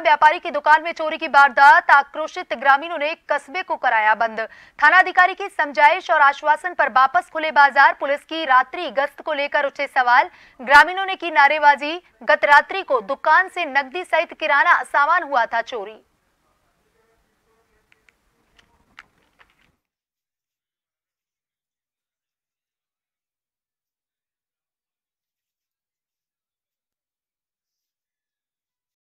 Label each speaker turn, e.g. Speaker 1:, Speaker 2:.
Speaker 1: व्यापारी की दुकान में चोरी की वारदात आक्रोशित ग्रामीणों ने कस्बे को कराया बंद थाना अधिकारी की समझाइश और आश्वासन पर वापस खुले बाजार पुलिस की रात्रि गश्त को लेकर उठे सवाल ग्रामीणों ने की नारेबाजी गत रात्रि को दुकान से नकदी सहित किराना सामान हुआ था चोरी